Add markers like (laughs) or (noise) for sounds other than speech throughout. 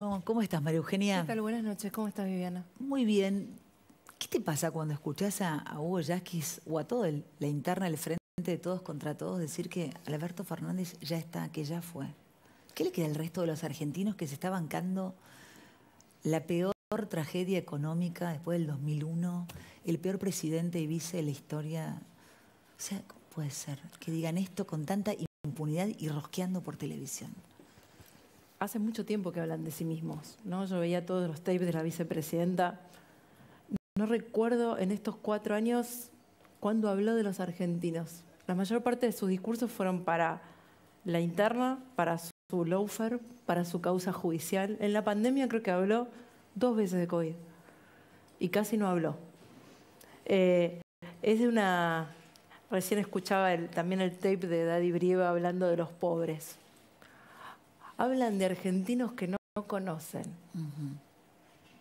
Oh, ¿Cómo estás, María Eugenia? ¿Qué Buenas noches. ¿Cómo estás, Viviana? Muy bien. ¿Qué te pasa cuando escuchás a, Hugo yaquis o a toda la interna del frente de todos contra todos decir que Alberto Fernández ya está, que ya fue? ¿Qué le queda al resto de los argentinos que se está bancando la peor tragedia económica después del 2001, el peor presidente y vice de la historia? O sea, ¿cómo puede ser que digan esto con tanta impunidad y rosqueando por televisión? hace mucho tiempo que hablan de sí mismos. ¿no? Yo veía todos los tapes de la vicepresidenta. No recuerdo en estos cuatro años cuándo habló de los argentinos. La mayor parte de sus discursos fueron para la interna, para su lawfare, para su causa judicial. En la pandemia creo que habló dos veces de COVID y casi no habló. Eh, es de una... Recién escuchaba también el tape de Daddy Brieva hablando de los pobres hablan de argentinos que no, conocen.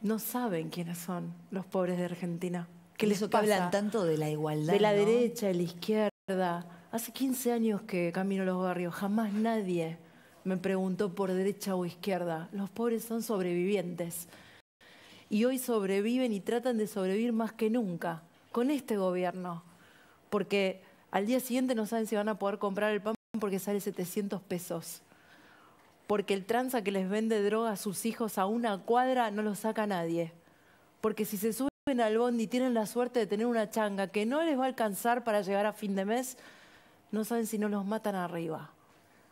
No saben quiénes son los pobres de Argentina. ¿Qué les hablan tanto de la igualdad. De la derecha, de la izquierda. Hace 15 años que camino los barrios, jamás nadie me preguntó por derecha o izquierda. Los pobres son sobrevivientes. Y hoy sobreviven y tratan de sobrevivir más que nunca con este gobierno. Porque al día siguiente no saben si van a poder comprar el pan porque sale 700 pesos porque el tranza que les vende droga a sus hijos a una cuadra no lo saca nadie. Porque si se suben al bondi y tienen la suerte de tener una changa que no les va a alcanzar para llegar a fin de mes, no saben si no los matan arriba.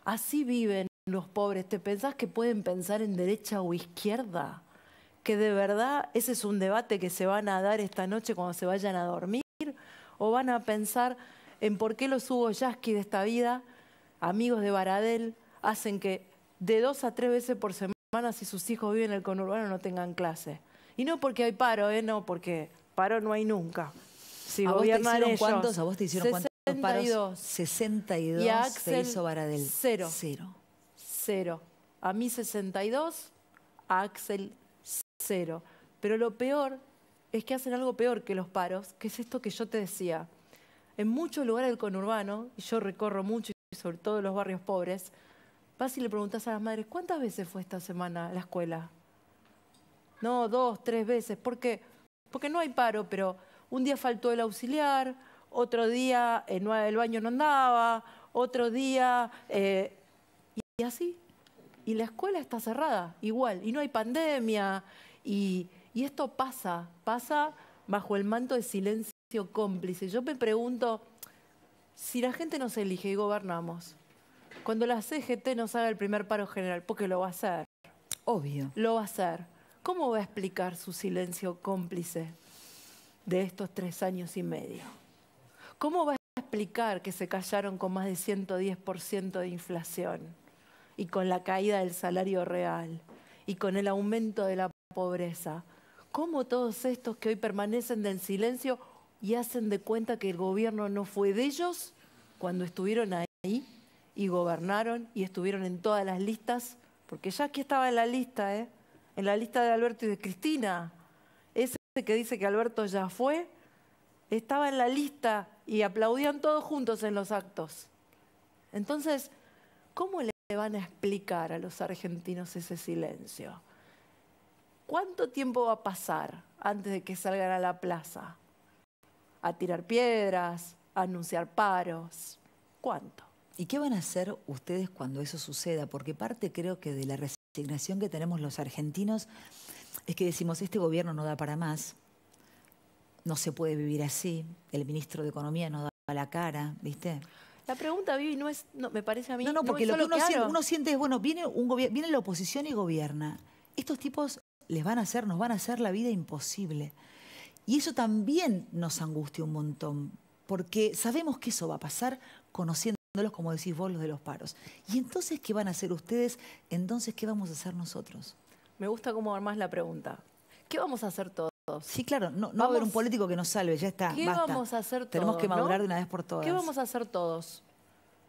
Así viven los pobres. ¿Te pensás que pueden pensar en derecha o izquierda? Que de verdad ese es un debate que se van a dar esta noche cuando se vayan a dormir. O van a pensar en por qué los Hugo Yasky de esta vida, amigos de Baradel, hacen que de dos a tres veces por semana si sus hijos viven en el conurbano no tengan clase. Y no porque hay paro, ¿eh? no, porque paro no hay nunca. Si ¿A vos te hicieron cuántos? ¿A vos te hicieron 62. cuántos paros? 62. Y a Axel, se hizo Cero. Cero. Cero. A mí 62, a Axel cero. Pero lo peor es que hacen algo peor que los paros, que es esto que yo te decía. En muchos lugares del conurbano, y yo recorro mucho, y sobre todo en los barrios pobres, Vas y le preguntas a las madres, ¿cuántas veces fue esta semana a la escuela? No, dos, tres veces, porque, porque no hay paro, pero un día faltó el auxiliar, otro día eh, el baño no andaba, otro día... Eh, y así. Y la escuela está cerrada, igual, y no hay pandemia. y esto pasa, pasa bajo el manto de silencio cómplice. Yo me pregunto, si la gente nos elige y gobernamos, cuando la CGT nos haga el primer paro general, porque lo va a hacer. Obvio. Lo va a hacer. ¿Cómo va a explicar su silencio cómplice de estos tres años y medio? ¿Cómo va a explicar que se callaron con más de 110% de inflación y con la caída del salario real y con el aumento de la pobreza? ¿Cómo todos estos que hoy permanecen en silencio y hacen de cuenta que el gobierno no fue de ellos cuando estuvieron ahí? y gobernaron y estuvieron en todas las listas, porque ya que estaba en la lista, ¿eh? en la lista de Alberto y de Cristina. Ese que dice que Alberto ya fue, estaba en la lista y aplaudían todos juntos en los actos. Entonces, ¿cómo le van a explicar a los argentinos ese silencio? ¿Cuánto tiempo va a pasar antes de que salgan a la plaza? A tirar piedras, a anunciar paros. ¿Cuánto? ¿Y qué van a hacer ustedes cuando eso suceda? Porque parte creo que de la resignación que tenemos los argentinos es que decimos, este gobierno no da para más, no se puede vivir así, el ministro de Economía no da la cara, ¿viste? La pregunta, Vivi, no es, me parece a mí... No, no, porque lo que uno, siente, es, bueno, viene, un viene la oposición y gobierna. Estos tipos les van a hacer, nos van a hacer la vida imposible. Y eso también nos angustia un montón, porque sabemos que eso va a pasar conociendo como decís vos, los de los paros. ¿Y entonces qué van a hacer ustedes? Entonces, ¿qué vamos a hacer nosotros? Me gusta cómo armás la pregunta. ¿Qué vamos a hacer todos? Sí, claro, no, no vamos... a haber un político que nos salve, ya está. ¿Qué vamos a hacer todos? Tenemos que madurar de una vez por todas. ¿Qué vamos a hacer todos?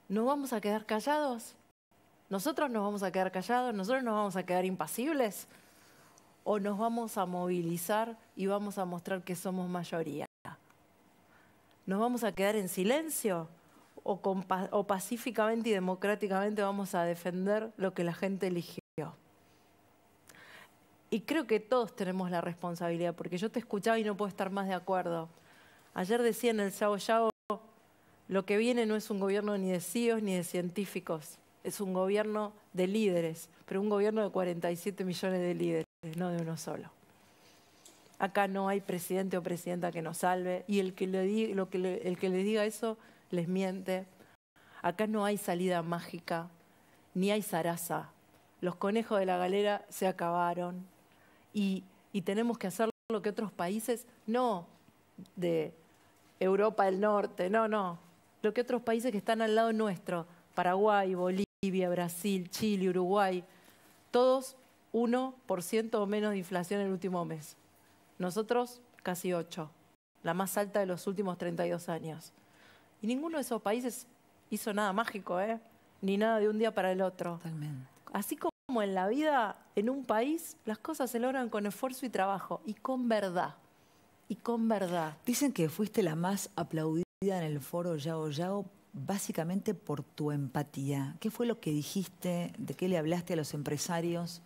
¿No vamos a quedar callados? ¿Nosotros nos vamos a quedar callados? ¿Nosotros nos vamos a quedar impasibles? ¿O nos vamos a movilizar y vamos a mostrar que somos mayoría? ¿Nos vamos a quedar en silencio? o, pacíficamente y democráticamente vamos a defender lo que la gente eligió. Y creo que todos tenemos la responsabilidad, porque yo te escuchaba y no puedo estar más de acuerdo. Ayer decía en el Sao Yao, lo que viene no es un gobierno ni de CIOs ni de científicos, es un gobierno de líderes, pero un gobierno de 47 millones de líderes, no de uno solo. Acá no hay presidente o presidenta que nos salve y el que el que le diga eso les miente. Acá no hay salida mágica, ni hay zaraza. Los conejos de la galera se acabaron y, tenemos que hacer lo que otros países, no de Europa del Norte, no, no, lo que otros países que están al lado nuestro, Paraguay, Bolivia, Brasil, Chile, Uruguay, todos 1% o menos de inflación el último mes. Nosotros casi 8, la más alta de los últimos 32 años. Y ninguno de esos países hizo nada mágico, ¿eh? ni nada de un día para el otro. Totalmente. Así como en la vida, en un país, las cosas se logran con esfuerzo y trabajo, y con verdad. Y con verdad. Dicen que fuiste la más aplaudida en el foro Yao Yao básicamente por tu empatía. ¿Qué fue lo que dijiste? ¿De qué le hablaste a los empresarios?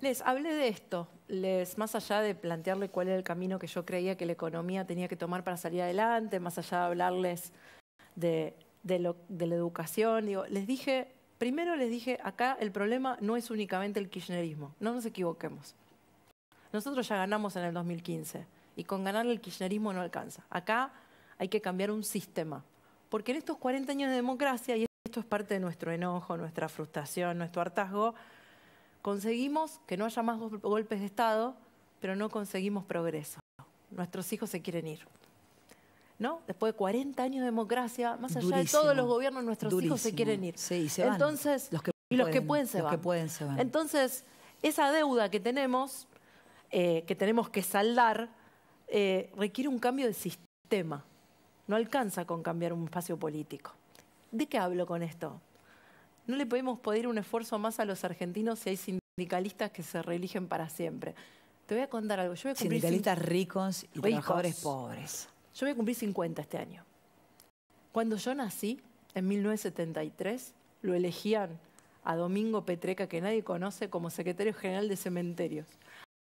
Les hablé de esto, les, más allá de plantearle cuál era el camino que yo creía que la economía tenía que tomar para salir adelante, más allá de hablarles de, la educación, les dije, primero les dije, acá el problema no es únicamente el kirchnerismo, no nos equivoquemos. Nosotros ya ganamos en el 2015 y con ganar el kirchnerismo no alcanza. Acá hay que cambiar un sistema, porque en estos 40 años de democracia, y esto es parte de nuestro enojo, nuestra frustración, nuestro hartazgo, Conseguimos que no haya más golpes de Estado, pero no conseguimos progreso. Nuestros hijos se quieren ir. ¿No? Después de 40 años de democracia, más allá de todos los gobiernos, nuestros hijos se quieren ir. y Entonces, los que pueden, se van. Entonces, esa deuda que tenemos, eh, que tenemos que saldar, eh, requiere un cambio de sistema. No alcanza con cambiar un espacio político. ¿De qué hablo con esto? no le podemos pedir un esfuerzo más a los argentinos si hay sindicalistas que se reeligen para siempre. Te voy a contar algo. Yo sindicalistas ricos y trabajadores pobres. Yo voy a cumplir 50 este año. Cuando yo nací, en 1973, lo elegían a Domingo Petreca, que nadie conoce, como secretario general de cementerios.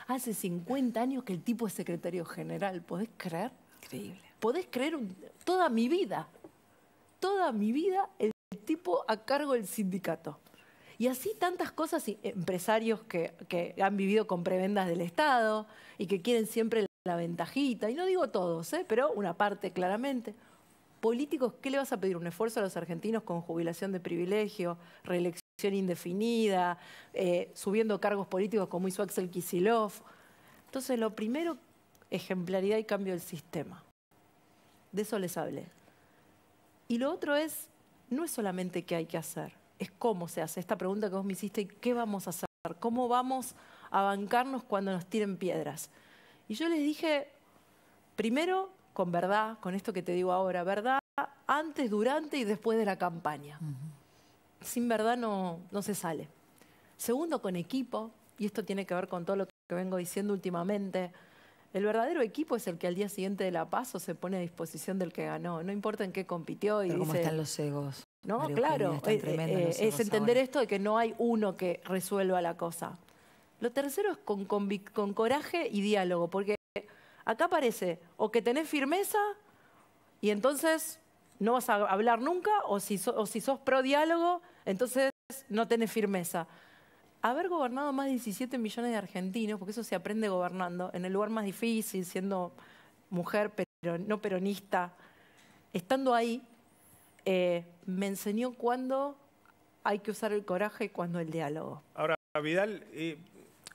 Hace 50 años que el tipo es secretario general, ¿podés creer? Increíble. ¿Podés creer toda mi vida? Toda mi vida tipo a cargo del sindicato. Y así tantas cosas, empresarios que, han vivido con prebendas del Estado y que quieren siempre la ventajita, y no digo todos, ¿eh? pero una parte claramente. Políticos, ¿qué le vas a pedir? Un esfuerzo a los argentinos con jubilación de privilegio, reelección indefinida, eh, subiendo cargos políticos como hizo Axel Kisilov. Entonces, lo primero, ejemplaridad y cambio del sistema. De eso les hablé. Y lo otro es no es solamente qué hay que hacer, es cómo se hace. Esta pregunta que vos me hiciste, ¿qué vamos a hacer? ¿Cómo vamos a bancarnos cuando nos tiren piedras? Y yo les dije, primero, con verdad, con esto que te digo ahora, verdad antes, durante y después de la campaña. Sin verdad no, no se sale. Segundo, con equipo, y esto tiene que ver con todo lo que vengo diciendo últimamente, el verdadero equipo es el que al día siguiente de la paso se pone a disposición del que ganó, no importa en qué compitió. Y ¿Cómo están los egos? No, claro, eh, eh, eh, es, entender esto de que no hay uno que resuelva la cosa. Lo tercero es con, coraje y diálogo, porque acá parece o que tenés firmeza y entonces no vas a hablar nunca, o si, o si sos pro diálogo, entonces no tenés firmeza haber gobernado más de 17 millones de argentinos, porque eso se aprende gobernando, en el lugar más difícil, siendo mujer pero no peronista, estando ahí, eh, me enseñó cuándo hay que usar el coraje y cuándo el diálogo. Ahora, Vidal, eh,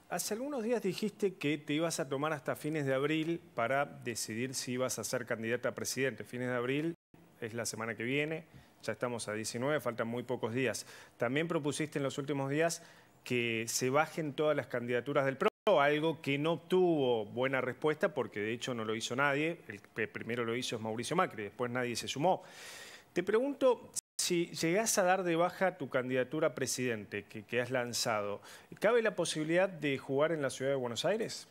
hace algunos días dijiste que te ibas a tomar hasta fines de abril para decidir si ibas a ser candidata a presidente. Fines de abril es la semana que viene, ya estamos a 19, faltan muy pocos días. También propusiste en los últimos días que se bajen todas las candidaturas del PRO, algo que no obtuvo buena respuesta porque de hecho no lo hizo nadie, el que primero lo hizo es Mauricio Macri, después nadie se sumó. Te pregunto si llegás a dar de baja tu candidatura a presidente que, has lanzado, ¿cabe la posibilidad de jugar en la ciudad de Buenos Aires?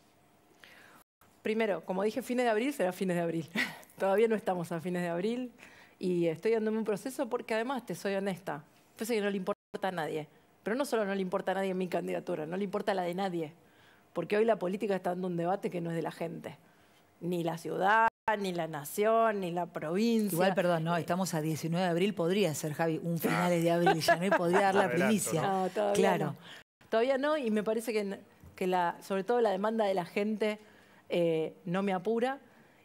Primero, como dije, fines de abril será fines de abril. (laughs) Todavía no estamos a fines de abril y estoy dándome un proceso porque además, te soy honesta, yo que no le importa a nadie. Pero no solo no le importa a nadie mi candidatura, no le importa la de nadie, porque hoy la política está dando un debate que no es de la gente, ni la ciudad ni la nación, ni la provincia. Igual, perdón, no, estamos a 19 de abril, podría ser, Javi, un (laughs) finales de abril, ya no podría dar la primicia. todavía claro. No. Todavía no, y me parece que, que la, sobre todo la demanda de la gente eh, no me apura,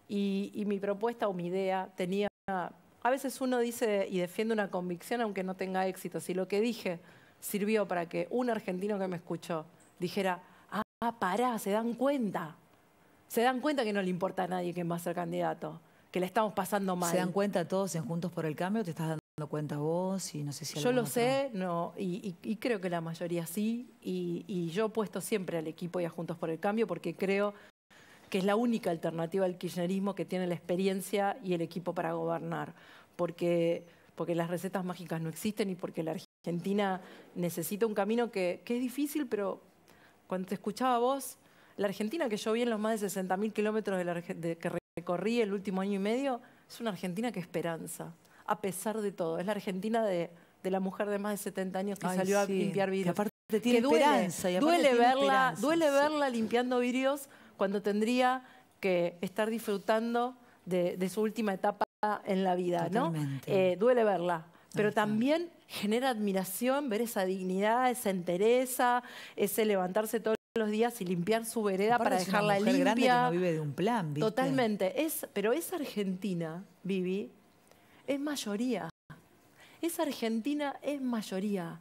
y, y, mi propuesta o mi idea tenía... A veces uno dice y defiende una convicción aunque no tenga éxito, si lo que dije sirvió para que un argentino que me escuchó dijera, ah, pará, se dan cuenta. Se dan cuenta que no le importa a nadie quién va a ser candidato, que le estamos pasando mal. ¿Se dan cuenta todos en Juntos por el Cambio? ¿Te estás dando cuenta vos? Y no sé si yo lo sé, no, y, creo que la mayoría sí. Y, yo puesto siempre al equipo y a Juntos por el Cambio porque creo que es la única alternativa al kirchnerismo que tiene la experiencia y el equipo para gobernar. Porque, porque las recetas mágicas no existen y porque la Argentina necesita un camino que, es difícil, pero cuando te escuchaba vos, la Argentina que yo vi en los más de 60.000 kilómetros que recorrí el último año y medio, es una Argentina que esperanza, a pesar de todo. Es la Argentina de, la mujer de más de 70 años que salió a limpiar vidrios. Que aparte tiene duele, verla, duele verla limpiando vidrios cuando tendría que estar disfrutando de, su última etapa en la vida. ¿no? Eh, duele verla, pero también genera admiración ver esa dignidad, esa entereza, ese levantarse todos los días y limpiar su vereda para es dejarla una limpia. que no vive de un plan, Totalmente. Es, pero es Argentina, Vivi, es mayoría. Es Argentina, es mayoría.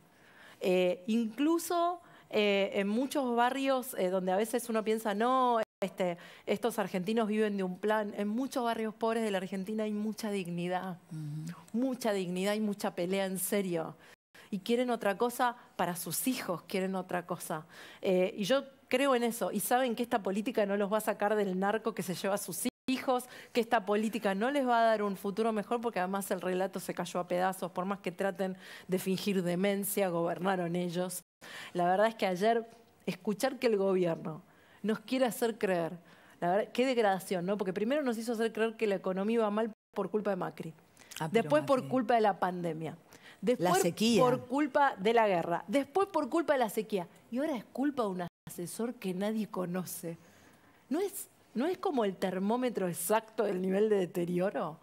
Eh, incluso eh, en muchos barrios eh, donde a veces uno piensa, no, este, estos argentinos viven de un plan. En muchos barrios pobres de la Argentina hay mucha dignidad, mucha dignidad y mucha pelea en serio. Y quieren otra cosa para sus hijos, quieren otra cosa. Eh, y yo creo en eso. Y saben que esta política no los va a sacar del narco que se lleva a sus hijos, que esta política no les va a dar un futuro mejor porque además el relato se cayó a pedazos, por más que traten de fingir demencia, gobernaron ellos. La verdad es que ayer escuchar que el gobierno nos quiere hacer creer. La verdad, qué degradación, ¿no? Porque primero nos hizo hacer creer que la economía iba mal por culpa de Macri. Ah, Después por culpa de la pandemia. Después por culpa de la guerra. Después por culpa de la sequía. Y ahora es culpa de un asesor que nadie conoce. ¿No es, no es como el termómetro exacto del nivel de deterioro?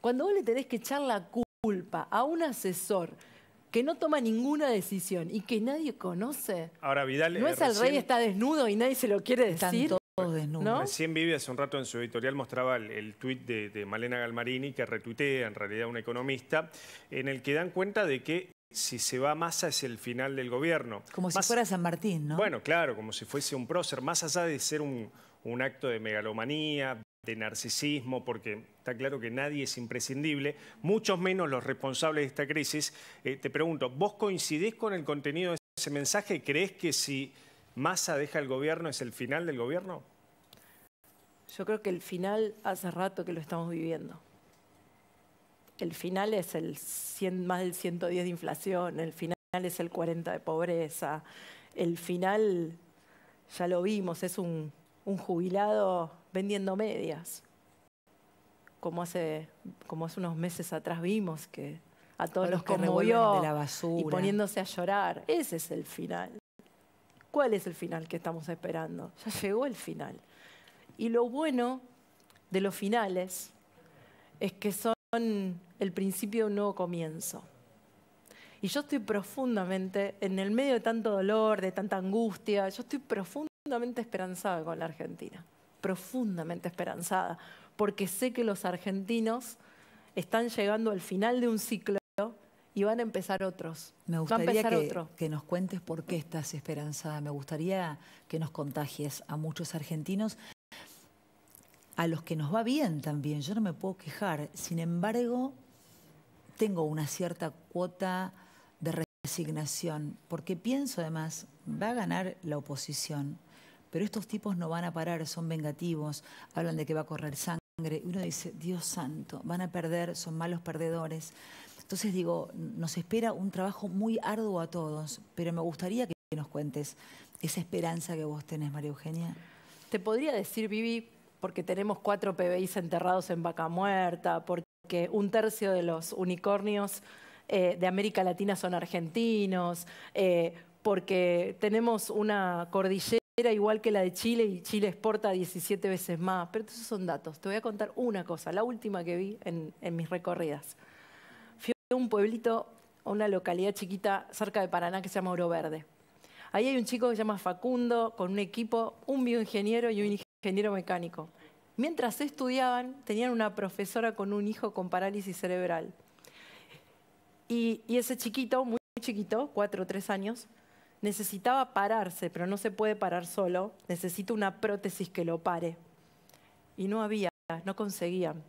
Cuando vos le tenés que echar la culpa a un asesor que no toma ninguna decisión y que nadie conoce. Ahora, Vidal. No es al el rey está desnudo y nadie se lo quiere decir. Están todo desnudo. Recién Vivi hace un rato en su editorial mostraba el, tweet tuit de, Malena Galmarini, que retuitea en realidad un economista, en el que dan cuenta de que si se va Massa es el final del gobierno. Como si fuera San Martín, ¿no? Bueno, claro, como si fuese un prócer. Más allá de ser un, un acto de megalomanía, de narcisismo, porque está claro que nadie es imprescindible, muchos menos los responsables de esta crisis. Eh, te pregunto, ¿vos coincidís con el contenido de ese mensaje? ¿Crees que si masa deja el gobierno es el final del gobierno? Yo creo que el final hace rato que lo estamos viviendo. El final es el 100, más del 110 de inflación, el final es el 40 de pobreza, el final, ya lo vimos, es un, un jubilado vendiendo medias. Como hace, como hace unos meses atrás vimos que a todos los, que removió de la basura. y poniéndose a llorar. Ese es el final. ¿Cuál es el final que estamos esperando? Ya llegó el final. Y lo bueno de los finales es que son el principio de un nuevo comienzo. Y yo estoy profundamente, en el medio de tanto dolor, de tanta angustia, yo estoy profundamente esperanzada con la Argentina profundamente esperanzada, porque sé que los argentinos están llegando al final de un ciclo y van a empezar otros. Me gustaría que, nos cuentes por qué estás esperanzada. Me gustaría que nos contagies a muchos argentinos, a los que nos va bien también. Yo no me puedo quejar. Sin embargo, tengo una cierta cuota de resignación, porque pienso además, va a ganar la oposición. Pero estos tipos no van a parar, son vengativos, hablan de que va a correr sangre. uno dice, Dios santo, van a perder, son malos perdedores. Entonces digo, nos espera un trabajo muy arduo a todos, pero me gustaría que nos cuentes esa esperanza que vos tenés, María Eugenia. Te podría decir, Vivi, porque tenemos cuatro PBIs enterrados en vaca muerta, porque un tercio de los unicornios eh, de América Latina son argentinos, eh, porque tenemos una cordillera era igual que la de Chile y Chile exporta 17 veces más, pero esos son datos. Te voy a contar una cosa, la última que vi en, mis recorridas. Fui a un pueblito, a una localidad chiquita cerca de Paraná que se llama Oro Verde. Ahí hay un chico que se llama Facundo, con un equipo, un bioingeniero y un ingeniero mecánico. Mientras estudiaban, tenían una profesora con un hijo con parálisis cerebral. Y, y ese chiquito, muy chiquito, cuatro o tres años, necesitaba pararse, pero no se puede parar solo, necesita una prótesis que lo pare. Y no había, no conseguían.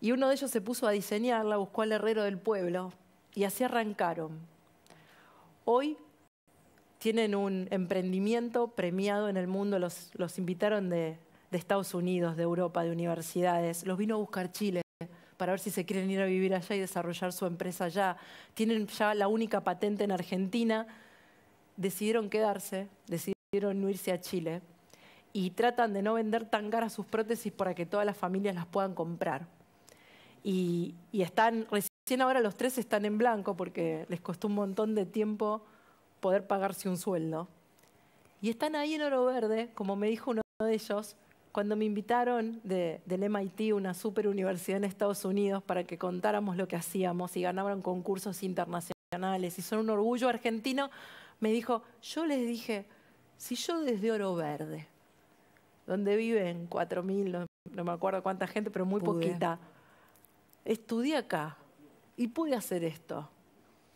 Y uno de ellos se puso a diseñarla, buscó al herrero del pueblo y así arrancaron. Hoy tienen un emprendimiento premiado en el mundo, los, invitaron de, de Estados Unidos, de Europa, de universidades, los vino a buscar Chile para ver si se quieren ir a vivir allá y desarrollar su empresa allá. Tienen ya la única patente en Argentina decidieron quedarse, decidieron irse a Chile y tratan de no vender tan caras sus prótesis para que todas las familias las puedan comprar. Y, están, recién ahora los tres están en blanco porque les costó un montón de tiempo poder pagarse un sueldo. Y están ahí en oro verde, como me dijo uno de ellos, cuando me invitaron del MIT, una super universidad en Estados Unidos, para que contáramos lo que hacíamos y ganaron concursos internacionales. Y son un orgullo argentino me dijo, yo les dije, si yo desde Oro Verde, donde viven 4.000, no, no me acuerdo cuánta gente, pero muy poquita, estudié acá y pude hacer esto,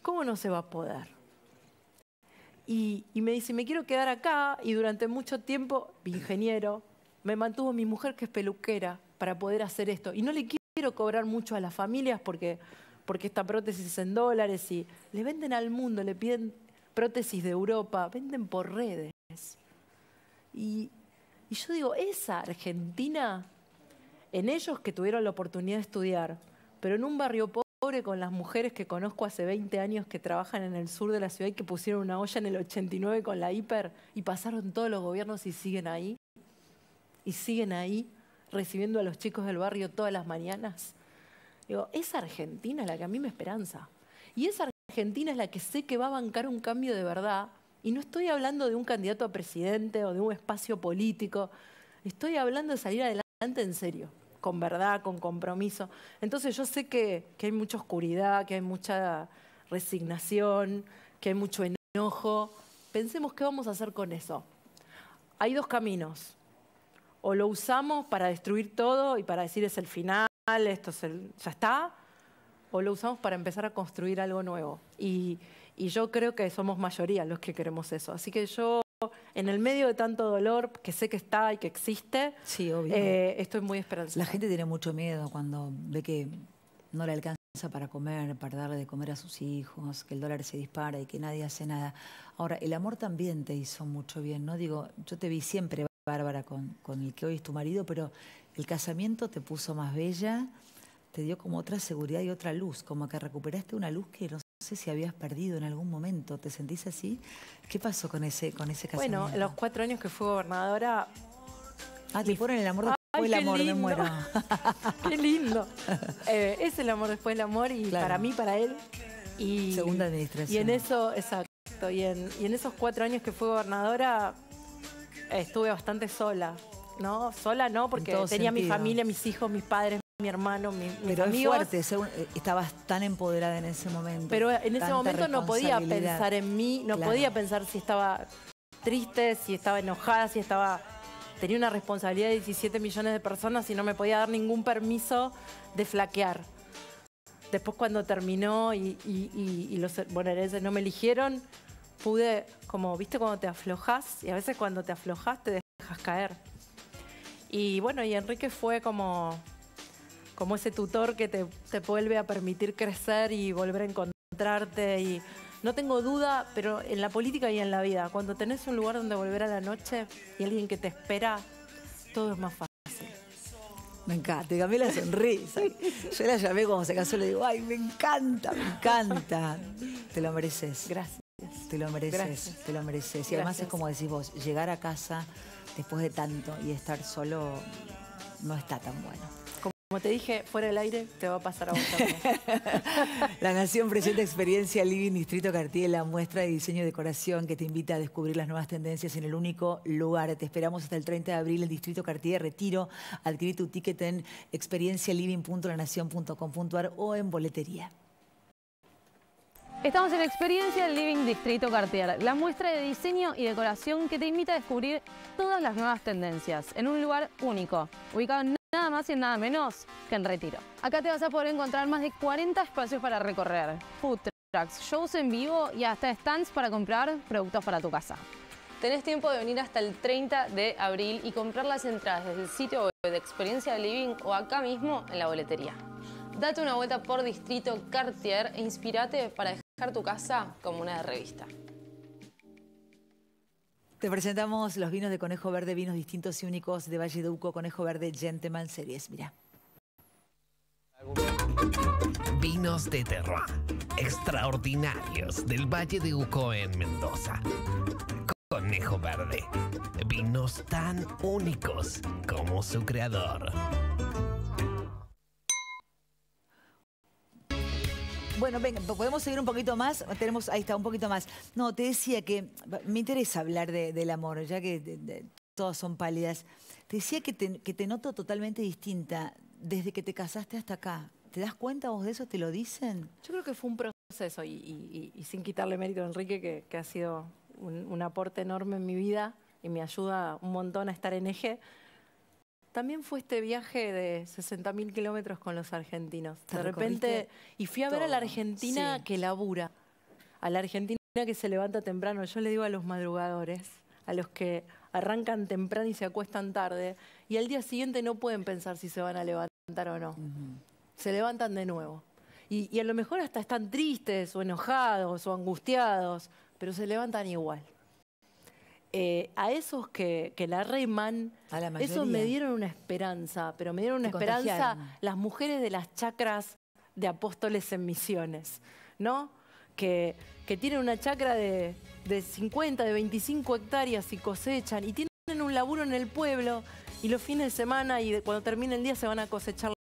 ¿cómo no se va a poder? Y, me dice, me quiero quedar acá y durante mucho tiempo, ingeniero, me mantuvo mi mujer que es peluquera para poder hacer esto. Y no le quiero cobrar mucho a las familias porque, porque esta prótesis es en dólares y le venden al mundo, le piden prótesis de Europa, venden por redes. Y, yo digo, esa Argentina, en ellos que tuvieron la oportunidad de estudiar, pero en un barrio pobre con las mujeres que conozco hace 20 años que trabajan en el sur de la ciudad y que pusieron una olla en el 89 con la hiper y pasaron todos los gobiernos y siguen ahí, y siguen ahí recibiendo a los chicos del barrio todas las mañanas. Digo, esa Argentina la que a mí me esperanza. Y esa Argentina es la que sé que va a bancar un cambio de verdad, y no estoy hablando de un candidato a presidente o de un espacio político, estoy hablando de salir adelante en serio, con verdad, con compromiso. Entonces yo sé que, que hay mucha oscuridad, que hay mucha resignación, que hay mucho enojo. Pensemos qué vamos a hacer con eso. Hay dos caminos. O lo usamos para destruir todo y para decir es el final, esto es el, ya está, o lo usamos para empezar a construir algo nuevo. Y, yo creo que somos mayoría los que queremos eso. Así que yo, en el medio de tanto dolor, que sé que está y que existe, eh, estoy muy esperanzada. La gente tiene mucho miedo cuando ve que no le alcanza para comer, para darle de comer a sus hijos, que el dólar se dispara y que nadie hace nada. Ahora, el amor también te hizo mucho bien, ¿no? Digo, yo te vi siempre, Bárbara, con, con el que hoy es tu marido, pero el casamiento te puso más bella, te dio como otra seguridad y otra luz, como que recuperaste una luz que no sé si habías perdido en algún momento. ¿Te sentís así? ¿Qué pasó con ese, con ese casamiento? Bueno, los cuatro años que fui gobernadora... Ah, te fueron el amor después del el amor, me muero. (laughs) qué lindo. Eh, es el amor después del amor y para mí, para él. Y, Segunda administración. Y en eso, exacto. Y en, y en esos cuatro años que fui gobernadora, estuve bastante sola. ¿no? Sola no, porque tenía mi familia, mis hijos, mis padres, mi hermano, mi, amigo Pero fuerte, eh, estabas tan empoderada en ese momento. Pero en ese momento no podía pensar en mí, no podía pensar si estaba triste, si estaba enojada, si estaba... Tenía una responsabilidad de 17 millones de personas y no me podía dar ningún permiso de flaquear. Después cuando terminó y, los bonaerenses no me eligieron, pude, como, viste, cuando te aflojas, y a veces cuando te aflojas te dejas caer. Y bueno, y Enrique fue como como ese tutor que te, te vuelve a permitir crecer y volver a encontrarte y no tengo duda, pero en la política y en la vida, cuando tenés un lugar donde volver a la noche y alguien que te espera, todo es más fácil. Me encanta, y mí la sonrisa. Yo la llamé cuando se casó, y le digo, ay, me encanta, me encanta. Te lo mereces. Gracias. Te lo mereces, te lo mereces. Y además es como decís vos, llegar a casa después de tanto y estar solo no está tan bueno. Como te dije, fuera del aire te va a pasar a vos (laughs) la Nación presenta experiencia Living Distrito Cartier, la muestra de diseño y decoración que te invita a descubrir las nuevas tendencias en el único lugar. Te esperamos hasta el 30 de abril en Distrito Cartier Retiro. Adquirí tu ticket en experiencialiving.lanación.com.ar o en boletería. Estamos en Experiencia Living Distrito Cartier, la muestra de diseño y decoración que te invita a descubrir todas las nuevas tendencias en un lugar único, ubicado en más y nada menos que en Retiro. Acá te vas a poder encontrar más de 40 espacios para recorrer, food trucks, shows en vivo y hasta stands para comprar productos para tu casa. Tenés tiempo de venir hasta el 30 de abril y comprar las entradas desde el sitio web de Experiencia Living o acá mismo en la boletería. Date una vuelta por distrito Cartier e inspirate para dejar tu casa como una de revista. Te presentamos los vinos de Conejo Verde, vinos distintos y únicos de Valle de Uco, Conejo Verde Gentleman Series. Mira. Vinos de terroir, extraordinarios del Valle de Uco en Mendoza. Conejo Verde, vinos tan únicos como su creador. Bueno, venga, podemos seguir un poquito más. Tenemos, ahí está, un poquito más. No, te decía que me interesa hablar del amor, ya que todas son pálidas. Te decía que te, noto totalmente distinta desde que te casaste hasta acá. ¿Te das cuenta vos de eso? ¿Te lo dicen? Yo creo que fue un proceso y, sin quitarle mérito a Enrique, que, ha sido un, aporte enorme en mi vida y me ayuda un montón a estar en eje. También fue este viaje de 60.000 kilómetros con los argentinos. de repente, y fui a ver a la Argentina que labura, a la Argentina que se levanta temprano. Yo le digo a los madrugadores, a los que arrancan temprano y se acuestan tarde, y al día siguiente no pueden pensar si se van a levantar o no. Se levantan de nuevo. y a lo mejor hasta están tristes o enojados o angustiados, pero se levantan igual. Eh, a esos que, que la reman, esos me dieron una esperanza, pero me dieron una esperanza las mujeres de las chacras de apóstoles en misiones, ¿no? Que, que tienen una chacra de, 50, de 25 hectáreas y cosechan y tienen un laburo en el pueblo y los fines de semana y cuando termine el día se van a cosechar